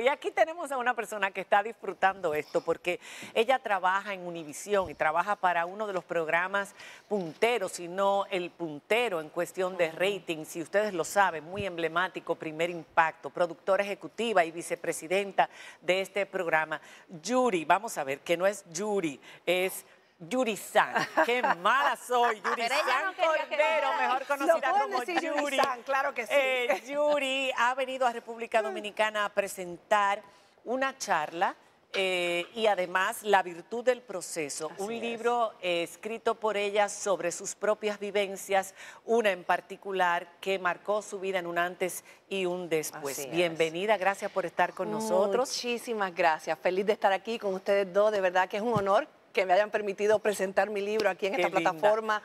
Y aquí tenemos a una persona que está disfrutando esto porque ella trabaja en Univisión y trabaja para uno de los programas punteros, sino el puntero en cuestión de rating, si ustedes lo saben, muy emblemático, primer impacto, productora ejecutiva y vicepresidenta de este programa. Yuri, vamos a ver, que no es Yuri, es Yuri San. Qué mala soy, Yuri Cordero, mejor conocida como Yuri. claro que sí. Eh, Yuri ha venido a República Dominicana a presentar una charla eh, y además La virtud del proceso, un libro eh, escrito por ella sobre sus propias vivencias, una en particular que marcó su vida en un antes y un después. Bienvenida, gracias por estar con nosotros. Muchísimas gracias, feliz de estar aquí con ustedes dos, de verdad que es un honor que me hayan permitido presentar mi libro aquí en esta plataforma.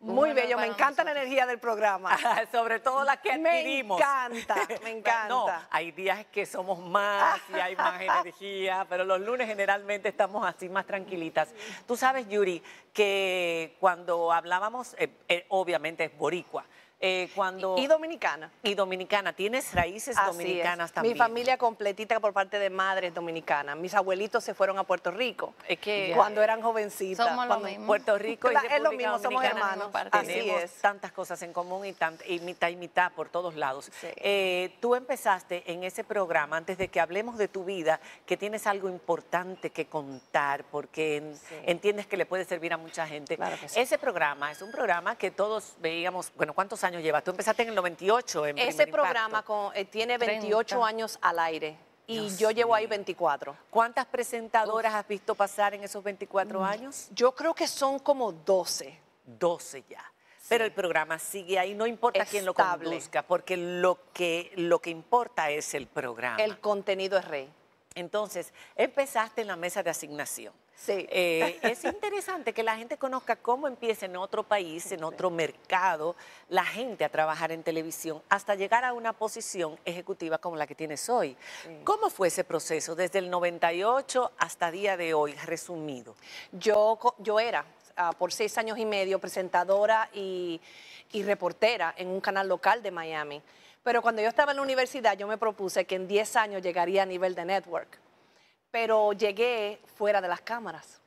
Muy bello, me encanta la energía del programa. Ah, sobre todo la que adquirimos. Me encanta, me encanta. No, hay días que somos más y hay más energía, pero los lunes generalmente estamos así más tranquilitas. Tú sabes, Yuri, que cuando hablábamos, eh, eh, obviamente es boricua, eh, y dominicana. Y dominicana, tienes raíces dominicanas también. Mi familia completita por parte de madres dominicanas. Mis abuelitos se fueron a Puerto Rico. Es que cuando eran jovencitas. Somos lo mismo. Puerto Rico y es lo mismo, somos hermanos. Así es. tantas cosas en común y, mitad y mitad por todos lados. Eh, tú empezaste en ese programa, antes de que hablemos de tu vida, que tienes algo importante que contar, porque entiendes que le puede servir a mucha gente. Ese programa es un programa que todos veíamos, bueno, ¿cuántos años llevas? Tú empezaste en el 98. En Ese programa eh, tiene 28 años al aire. Y yo llevo ahí 24. ¿Cuántas presentadoras has visto pasar en esos 24 mm, años? Yo creo que son como 12. 12 ya. Pero el programa sigue ahí, no importa quién lo conduzca, porque lo que, lo que importa es el programa. El contenido es rey. Entonces, empezaste en la mesa de asignación. Sí. Eh, es interesante que la gente conozca cómo empieza en otro país, en otro mercado, la gente a trabajar en televisión hasta llegar a una posición ejecutiva como la que tienes hoy. ¿Cómo fue ese proceso desde el 98 hasta día de hoy, resumido? Yo, yo era ah, por seis años y medio presentadora y, y, reportera en un canal local de Miami. Pero cuando yo estaba en la universidad, yo me propuse que en 10 años llegaría a nivel de network pero llegué fuera de las cámaras.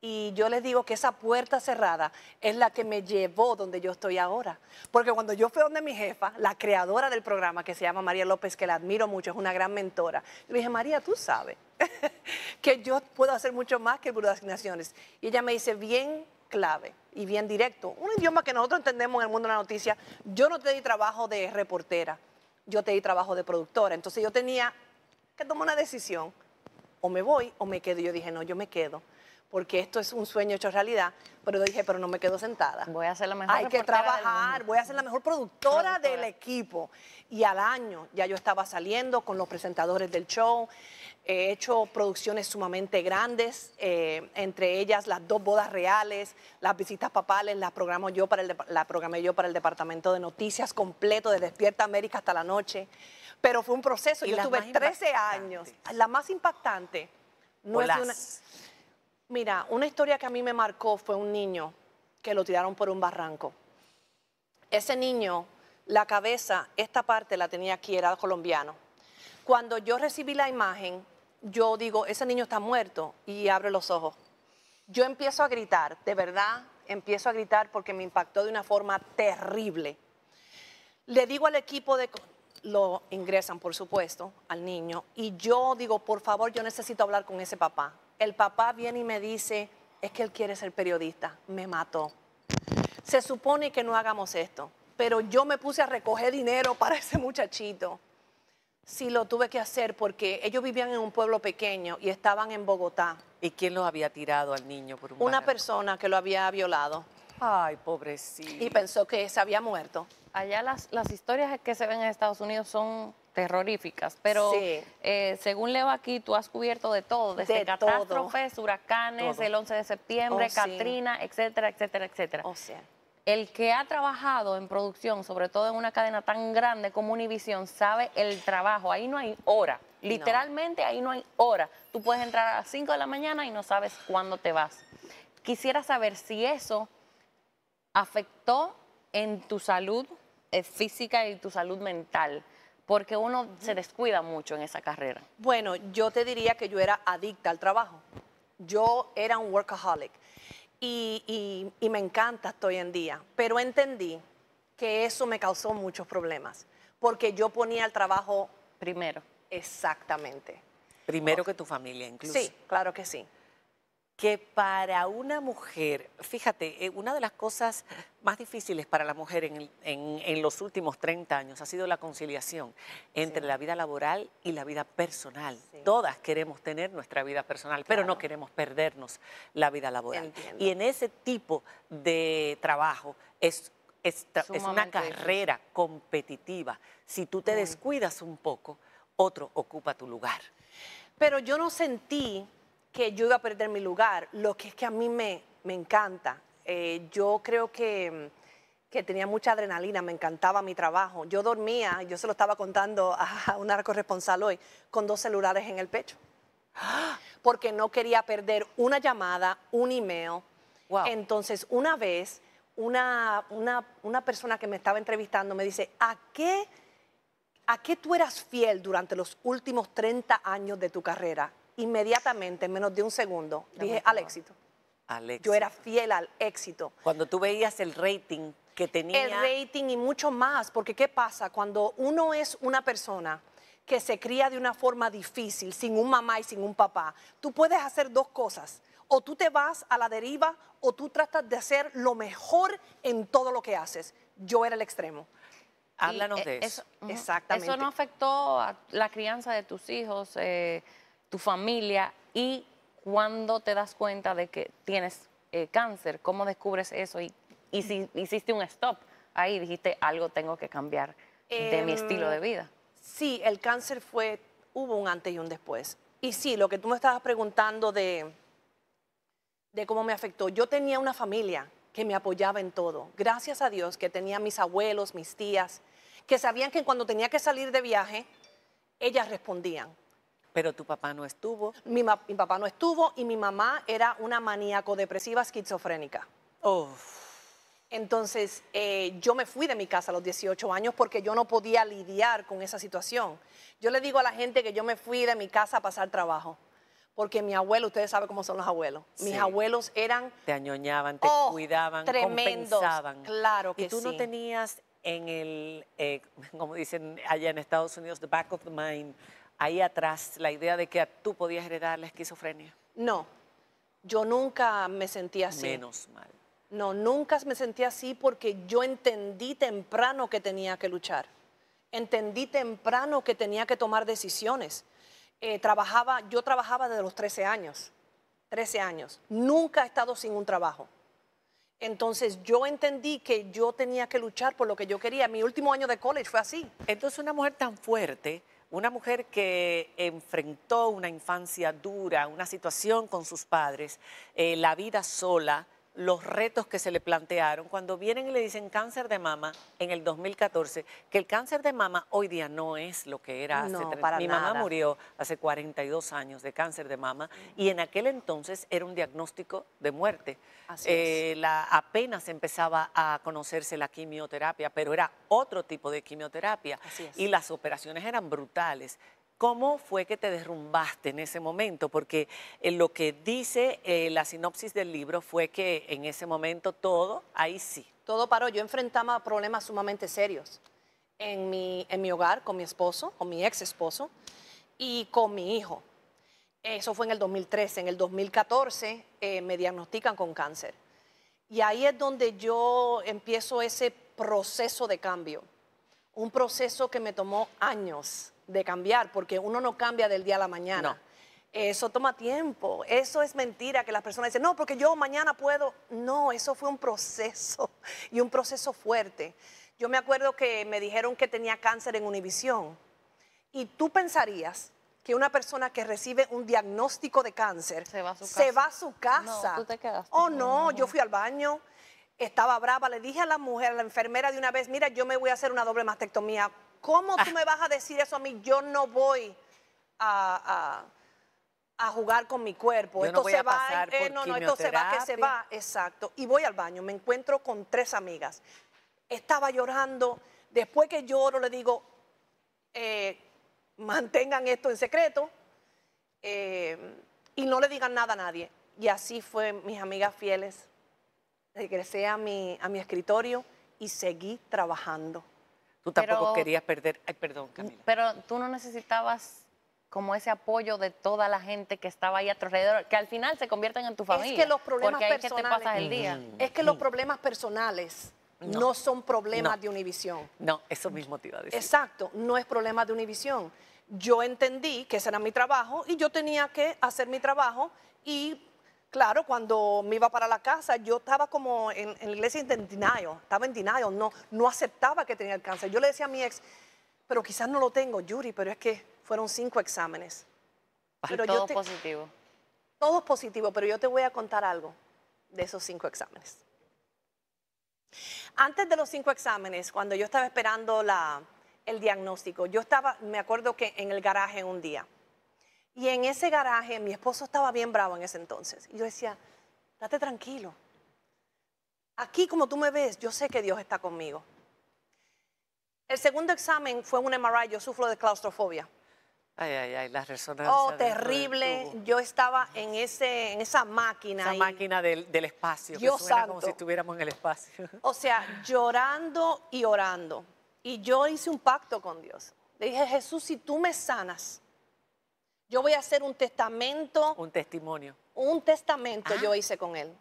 Y yo les digo que esa puerta cerrada es la que me llevó donde yo estoy ahora. Porque cuando yo fui donde mi jefa, la creadora del programa, que se llama María López, que la admiro mucho, es una gran mentora, yo le dije, María, tú sabes que yo puedo hacer mucho más que el Asignaciones. Y ella me dice, bien clave y bien directo, un idioma que nosotros entendemos en el mundo de la noticia, yo no te di trabajo de reportera, yo te di trabajo de productora. Entonces yo tenía que tomar una decisión o me voy o me quedo. yo dije, no, yo me quedo, porque esto es un sueño hecho realidad. Pero dije, pero no me quedo sentada. Voy a ser la mejor. Hay que trabajar, voy a ser la mejor productora, del equipo. Y al año ya yo estaba saliendo con los presentadores del show. He hecho producciones sumamente grandes, eh, entre ellas las dos bodas reales, las visitas papales, las programo yo para el, la programé yo para el departamento de noticias completo, de Despierta América hasta la noche. Pero fue un proceso. Yo tuve 13 años. La más impactante no es una. Mira, una historia que a mí me marcó fue un niño que lo tiraron por un barranco. Ese niño, la cabeza, esta parte la tenía aquí, era colombiano. Cuando yo recibí la imagen, yo digo, ese niño está muerto y abro los ojos. Yo empiezo a gritar, de verdad, empiezo a gritar porque me impactó de una forma terrible. Le digo al equipo de, lo ingresan, por supuesto, al niño. Y yo digo, por favor, yo necesito hablar con ese papá. El papá viene y me dice, es que él quiere ser periodista, me mató. Se supone que no hagamos esto, pero yo me puse a recoger dinero para ese muchachito. Sí, lo tuve que hacer porque ellos vivían en un pueblo pequeño y estaban en Bogotá. ¿Y quién lo había tirado al niño por Una persona que lo había violado. Ay, pobrecito. Y pensó que se había muerto. Allá las, historias que se ven en Estados Unidos son terroríficas, pero eh, según leo aquí, tú has cubierto de todo, desde catástrofes, huracanes, el 11 de septiembre, oh, Katrina, etcétera, etcétera, etcétera. O oh, sea. El que ha trabajado en producción, sobre todo en una cadena tan grande como Univision, sabe el trabajo. Ahí no hay hora. Literalmente ahí no hay hora. Tú puedes entrar a las 5 de la mañana y no sabes cuándo te vas. Quisiera saber si eso afectó en tu salud eh, física y tu salud mental? Porque uno se descuida mucho en esa carrera. Bueno, yo te diría que yo era adicta al trabajo. Yo era un workaholic y, me encanta hasta hoy en día, pero entendí que eso me causó muchos problemas, porque yo ponía el trabajo primero. Exactamente. Primero oh. que tu familia, incluso. Sí, claro que sí que para una mujer, fíjate, eh, una de las cosas más difíciles para la mujer en, los últimos 30 años ha sido la conciliación entre la vida laboral y la vida personal. Todas queremos tener nuestra vida personal, pero no queremos perdernos la vida laboral. Y en ese tipo de trabajo es, es, una carrera competitiva. Si tú te descuidas un poco, otro ocupa tu lugar. Pero yo no sentí que yo iba a perder mi lugar, lo que es que a mí me, me encanta. Eh, yo creo que, que, tenía mucha adrenalina, me encantaba mi trabajo. Yo dormía, yo se lo estaba contando a una corresponsal hoy, con dos celulares en el pecho, porque no quería perder una llamada, un email. Entonces, una vez, una, una, una persona que me estaba entrevistando me dice, ¿a qué... ¿A qué tú eras fiel durante los últimos 30 años de tu carrera? inmediatamente, en menos de un segundo, dije al éxito. Yo era fiel al éxito. Cuando tú veías el rating que tenía. El rating y mucho más, porque ¿qué pasa? Cuando uno es una persona que se cría de una forma difícil, sin un mamá y sin un papá, tú puedes hacer dos cosas. O tú te vas a la deriva o tú tratas de hacer lo mejor en todo lo que haces. Yo era el extremo. Háblanos eh, de eso. Exactamente. ¿Eso no afectó a la crianza de tus hijos? Eh, tu familia y cuando te das cuenta de que tienes eh, cáncer, cómo descubres eso y, y, si hiciste un stop ahí, dijiste algo tengo que cambiar de mi em, estilo de vida. Sí, el cáncer fue, hubo un antes y un después. Y sí, lo que tú me estabas preguntando de, de cómo me afectó, yo tenía una familia que me apoyaba en todo. Gracias a Dios que tenía mis abuelos, mis tías, que sabían que cuando tenía que salir de viaje, ellas respondían. Pero tu papá no estuvo. Mi, papá no estuvo y mi mamá era una maníaco-depresiva esquizofrénica. Oh. Entonces, eh, yo me fui de mi casa a los 18 años porque yo no podía lidiar con esa situación. Yo le digo a la gente que yo me fui de mi casa a pasar trabajo. Porque mi abuelo, ustedes saben cómo son los abuelos. Mis abuelos eran. Te añoñaban, te oh, cuidaban, compensaban. Claro que sí. Y tú no tenías en el, eh, como dicen allá en Estados Unidos, the back of the mind, ahí atrás la idea de que tú podías heredar la esquizofrenia? No, yo nunca me sentí así. Menos mal. No, nunca me sentí así porque yo entendí temprano que tenía que luchar. Entendí temprano que tenía que tomar decisiones. Eh, trabajaba, yo trabajaba desde los 13 años. 13 años. Nunca he estado sin un trabajo. Entonces yo entendí que yo tenía que luchar por lo que yo quería. Mi último año de college fue así. Entonces una mujer tan fuerte una mujer que enfrentó una infancia dura, una situación con sus padres, eh, la vida sola, los retos que se le plantearon cuando vienen y le dicen cáncer de mama en el 2014, que el cáncer de mama hoy día no es lo que era hace Mi mamá murió hace 42 años de cáncer de mama y en aquel entonces era un diagnóstico de muerte. Eh, la, apenas empezaba a conocerse la quimioterapia, pero era otro tipo de quimioterapia y las operaciones eran brutales. ¿Cómo fue que te derrumbaste en ese momento? Porque eh, lo que dice eh, la sinopsis del libro fue que en ese momento todo, ahí sí. Todo paró. Yo enfrentaba problemas sumamente serios en mi, en mi hogar, con mi esposo, con mi ex esposo y con mi hijo. Eso fue en el 2013. En el 2014 eh, me diagnostican con cáncer. Y ahí es donde yo empiezo ese proceso de cambio. Un proceso que me tomó años de cambiar, porque uno no cambia del día a la mañana. Eso toma tiempo, eso es mentira que las personas dicen, no, porque yo mañana puedo. No, eso fue un proceso y un proceso fuerte. Yo me acuerdo que me dijeron que tenía cáncer en Univisión y tú pensarías que una persona que recibe un diagnóstico de cáncer se va a su casa. Se va su casa. No, tú te quedaste. Oh, no, yo fui al baño, estaba brava, le dije a la mujer, a la enfermera de una vez, mira, yo me voy a hacer una doble mastectomía ¿Cómo tú ah. me vas a decir eso a mí? Yo no voy a, jugar con mi cuerpo. esto se va, eh, no, no, esto se va, que se va, exacto. Y voy al baño, me encuentro con tres amigas. Estaba llorando. Después que lloro, le digo, eh, mantengan esto en secreto eh, y no le digan nada a nadie. Y así fue, mis amigas fieles. Regresé a mi, a mi escritorio y seguí trabajando. Tú tampoco querías perder. Ay, perdón, Camila. Pero tú no necesitabas como ese apoyo de toda la gente que estaba ahí a tu alrededor, que al final se convierten en tu familia. Es que los problemas mm. personales. el día. es que los problemas personales. No, son problemas de Univisión. No, eso mismo te iba a decir. Exacto, no es problema de Univisión. Yo entendí que ese era mi trabajo y yo tenía que hacer mi trabajo y Claro, cuando me iba para la casa, yo estaba como en, la iglesia en estaba en denial, no, no aceptaba que tenía el cáncer. Yo le decía a mi ex, pero quizás no lo tengo, Yuri, pero es que fueron cinco exámenes. Pero todo positivo. Todo positivo, pero yo te voy a contar algo de esos cinco exámenes. Antes de los cinco exámenes, cuando yo estaba esperando el diagnóstico, yo estaba, me acuerdo que en el garaje un día, y en ese garaje, mi esposo estaba bien bravo en ese entonces. Y yo decía, date tranquilo. Aquí, como tú me ves, yo sé que Dios está conmigo. El segundo examen fue un MRI, yo sufro de claustrofobia. Ay, ay, ay, las resonancias. Oh, terrible. Yo estaba en, ese, en esa máquina. Esa máquina del, espacio. Yo que como si estuviéramos en el espacio. O sea, llorando y orando. Y yo hice un pacto con Dios. Le dije, Jesús, si tú me sanas, yo voy a hacer un testamento. Un testimonio. Un testamento yo ah. hice con él.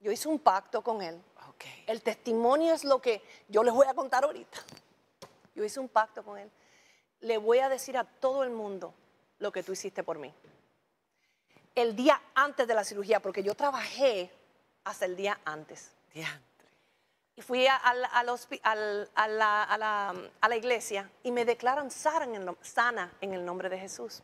Yo hice un pacto con él. El testimonio es lo que yo les voy a contar ahorita. Yo hice un pacto con él. Le voy a decir a todo el mundo lo que tú hiciste por mí. El día antes de la cirugía, porque yo trabajé hasta el día antes. Y fui a, la, la, iglesia y me declaran sana en el nombre de Jesús.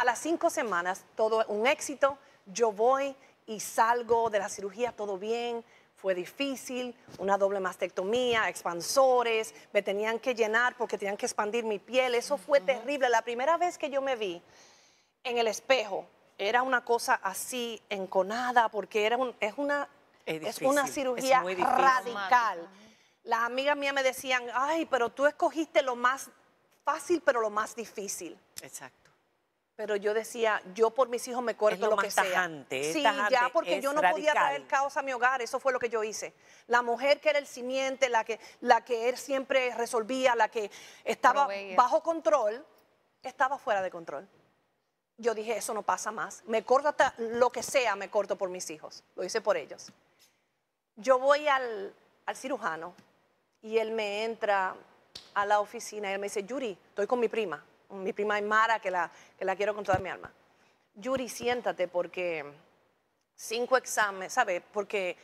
A las cinco semanas, todo un éxito. Yo voy y salgo de la cirugía, todo bien. Fue difícil, una doble mastectomía, expansores, me tenían que llenar porque tenían que expandir mi piel. Eso fue terrible. La primera vez que yo me vi en el espejo, era una cosa así enconada porque era un, es, una, es, una cirugía radical. Las amigas mías me decían, ay, pero tú escogiste lo más fácil, pero lo más difícil. Exacto pero yo decía, yo por mis hijos me corto lo, lo, que tajante, sea. sí, ya porque yo no podía traer caos a mi hogar, eso fue lo que yo hice. La mujer que era el simiente, la que, la que él siempre resolvía, la que estaba bajo control, estaba fuera de control. Yo dije, eso no pasa más. Me corto hasta lo que sea, me corto por mis hijos. Lo hice por ellos. Yo voy al, al cirujano y él me entra a la oficina y él me dice, Yuri, estoy con mi prima mi prima Aymara, que la, que la quiero con toda mi alma. Yuri, siéntate porque cinco exámenes, ¿sabes? Porque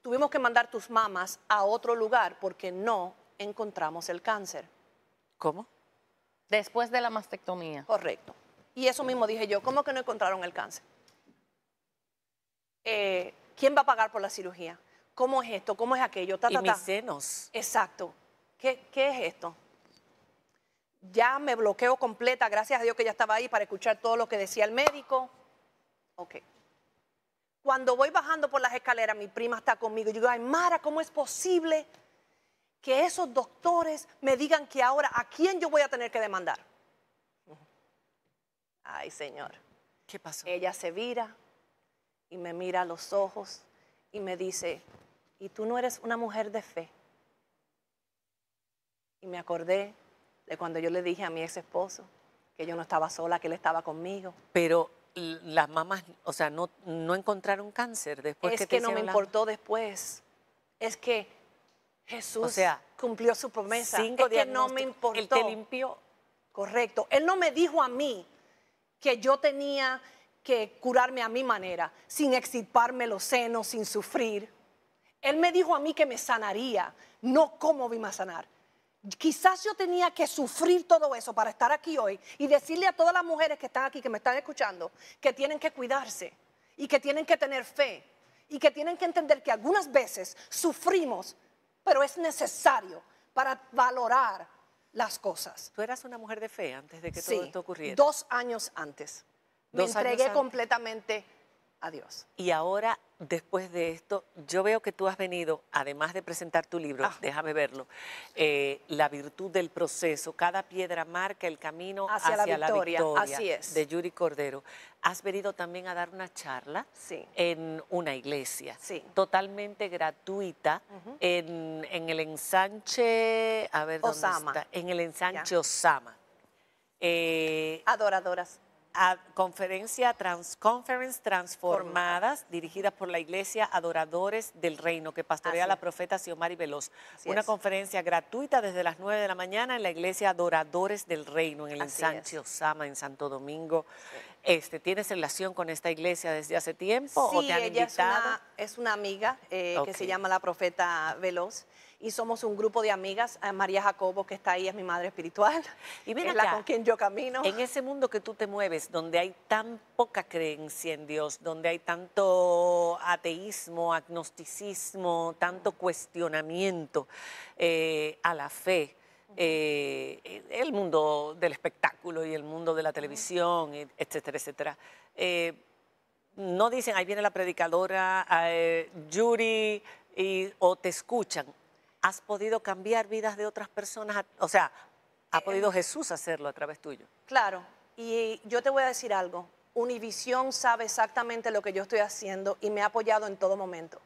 tuvimos que mandar tus mamás a otro lugar porque no encontramos el cáncer. ¿Cómo? Después de la mastectomía. Correcto. Y eso mismo dije yo, ¿cómo que no encontraron el cáncer? Eh, ¿Quién va a pagar por la cirugía? ¿Cómo es esto? ¿Cómo es aquello? Y mis senos. Exacto. ¿Qué, ¿Qué es esto? ya me bloqueo completa, gracias a Dios que ya estaba ahí para escuchar todo lo que decía el médico. Ok. Cuando voy bajando por las escaleras, mi prima está conmigo. Yo digo, ay, Mara, ¿cómo es posible que esos doctores me digan que ahora a quién yo voy a tener que demandar? Ay, señor. ¿Qué pasó? Ella se vira y me mira a los ojos y me dice, ¿y tú no eres una mujer de fe? Y me acordé de cuando yo le dije a mi ex esposo que yo no estaba sola, que él estaba conmigo. Pero las mamás, o sea, no, no encontraron cáncer después es que, no me importó después. Es que Jesús cumplió su promesa. Cinco es que no me importó. Él te limpió. Correcto. Él no me dijo a mí que yo tenía que curarme a mi manera, sin extirparme los senos, sin sufrir. Él me dijo a mí que me sanaría, no cómo vi a sanar. Quizás yo tenía que sufrir todo eso para estar aquí hoy y decirle a todas las mujeres que están aquí, que me están escuchando, que tienen que cuidarse y que tienen que tener fe y que tienen que entender que algunas veces sufrimos, pero es necesario para valorar las cosas. Tú eras una mujer de fe antes de que todo esto ocurriera. Dos años antes. me entregué completamente a Dios. Y ahora después de esto, yo veo que tú has venido, además de presentar tu libro, ah. déjame verlo, eh, La virtud del proceso, cada piedra marca el camino hacia, la, victoria, de Yuri Cordero. Has venido también a dar una charla sí. en una iglesia, totalmente gratuita, en, el ensanche, a ver, Osama. está? En el ensanche Osama. Eh, Adoradoras a conferencia trans, conference transformadas dirigida por la Iglesia Adoradores del Reino que pastorea la profeta Xiomari Veloz. Una conferencia gratuita desde las 9 de la mañana en la Iglesia Adoradores del Reino en el ensanche Sama en Santo Domingo. Este, ¿Tienes relación con esta iglesia desde hace tiempo sí, o te invitado? Es una, amiga eh, que se llama la profeta Veloz y somos un grupo de amigas. Eh, María Jacobo, que está ahí, es mi madre espiritual. Y mira la con quien yo camino. En ese mundo que tú te mueves, donde hay tan poca creencia en Dios, donde hay tanto ateísmo, agnosticismo, tanto cuestionamiento eh, a la fe, eh, el mundo del espectáculo y el mundo de la televisión, etcétera, etcétera. no dicen, ahí viene la predicadora, Yuri, o te escuchan has podido cambiar vidas de otras personas, o sea, ha eh, eh, podido Jesús hacerlo a través tuyo. Claro, y yo te voy a decir algo, Univisión sabe exactamente lo que yo estoy haciendo y me ha apoyado en todo momento.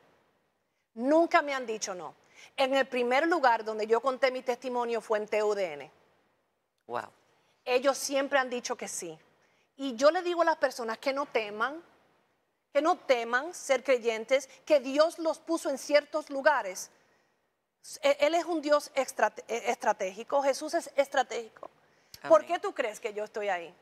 Nunca me han dicho no. En el primer lugar donde yo conté mi testimonio fue en TUDN. Wow. Ellos siempre han dicho que sí. Y yo le digo a las personas que no teman, que no teman ser creyentes, que Dios los puso en ciertos lugares e, él es un Dios e, estratégico, Jesús es estratégico. ¿Por qué tú crees que yo estoy ahí?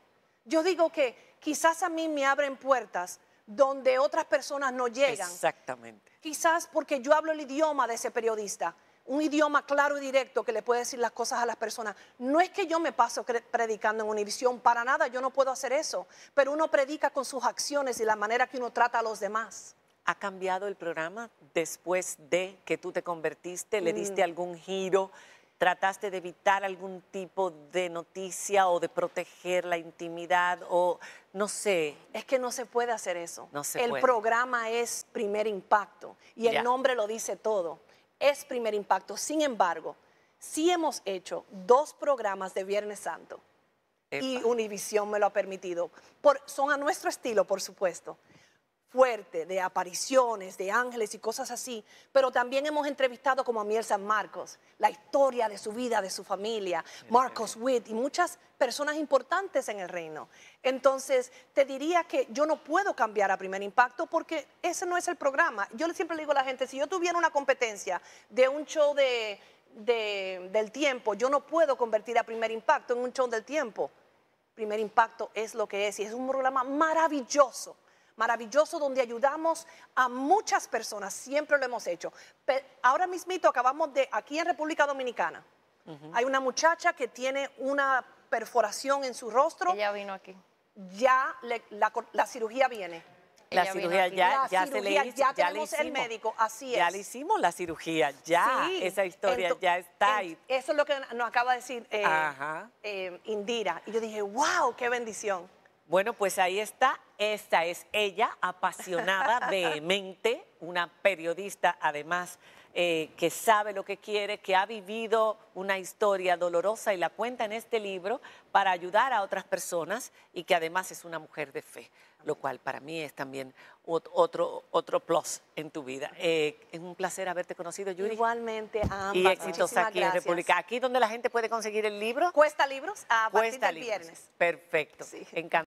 Yo digo que quizás a mí me abren puertas donde otras personas no llegan. Exactamente. Quizás porque yo hablo el idioma de ese periodista, un idioma claro y directo que le puede decir las cosas a las personas. No es que yo me paso predicando en Univisión, para nada, yo no puedo hacer eso, pero uno predica con sus acciones y la manera que uno trata a los demás. ¿Ha cambiado el programa después de que tú te convertiste? ¿Le diste mm. algún giro? ¿Trataste de evitar algún tipo de noticia o de proteger la intimidad o no sé? Es que no se puede hacer eso. No se el programa es primer impacto y el nombre lo dice todo. Es primer impacto. Sin embargo, sí hemos hecho dos programas de Viernes Santo y Univisión me lo ha permitido. son a nuestro estilo, por supuesto fuerte de apariciones, de ángeles y cosas así, pero también hemos entrevistado como a Miel San Marcos, la historia de su vida, de su familia, Marcos Witt y muchas personas importantes en el reino. Entonces, te diría que yo no puedo cambiar a primer impacto porque ese no es el programa. Yo siempre le digo a la gente, si yo tuviera una competencia de un show del tiempo, yo no puedo convertir a primer impacto en un show del tiempo. Primer impacto es lo que es y es un programa maravilloso maravilloso donde ayudamos a muchas personas, siempre lo hemos hecho. Pero ahora mismito acabamos de, aquí en República Dominicana, hay una muchacha que tiene una perforación en su rostro. Ella vino aquí. Ya la, cirugía viene. La cirugía ya, se le hizo, ya, el médico, así es. Ya le hicimos la cirugía, ya esa historia ya está ahí. Eso es lo que nos acaba de decir eh, eh, Indira. Y yo dije, wow, qué bendición. Bueno, pues ahí está. Esta es ella, apasionada, vehemente, una periodista además eh, que sabe lo que quiere, que ha vivido una historia dolorosa y la cuenta en este libro para ayudar a otras personas y que además es una mujer de fe, lo cual para mí es también otro, otro plus en tu vida. Eh, es un placer haberte conocido, Yuri. Igualmente, Y éxitos aquí en República. ¿Aquí donde la gente puede conseguir el libro? Cuesta libros a partir del viernes. Perfecto.